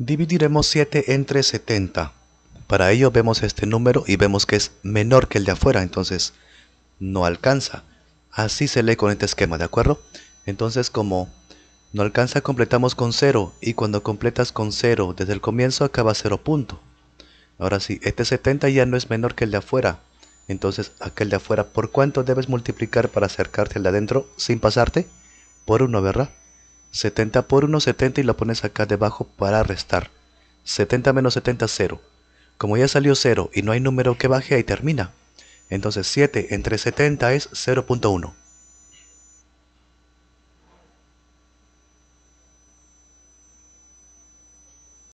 Dividiremos 7 entre 70. Para ello vemos este número y vemos que es menor que el de afuera, entonces no alcanza. Así se lee con este esquema, ¿de acuerdo? Entonces como no alcanza completamos con 0 y cuando completas con 0 desde el comienzo acaba 0 punto. Ahora sí, este 70 ya no es menor que el de afuera. Entonces aquel de afuera, ¿por cuánto debes multiplicar para acercarte al de adentro sin pasarte? Por 1, ¿verdad? 70 por 1, 70 y lo pones acá debajo para restar. 70 menos 70, 0. Como ya salió 0 y no hay número que baje, ahí termina. Entonces 7 entre 70 es 0.1.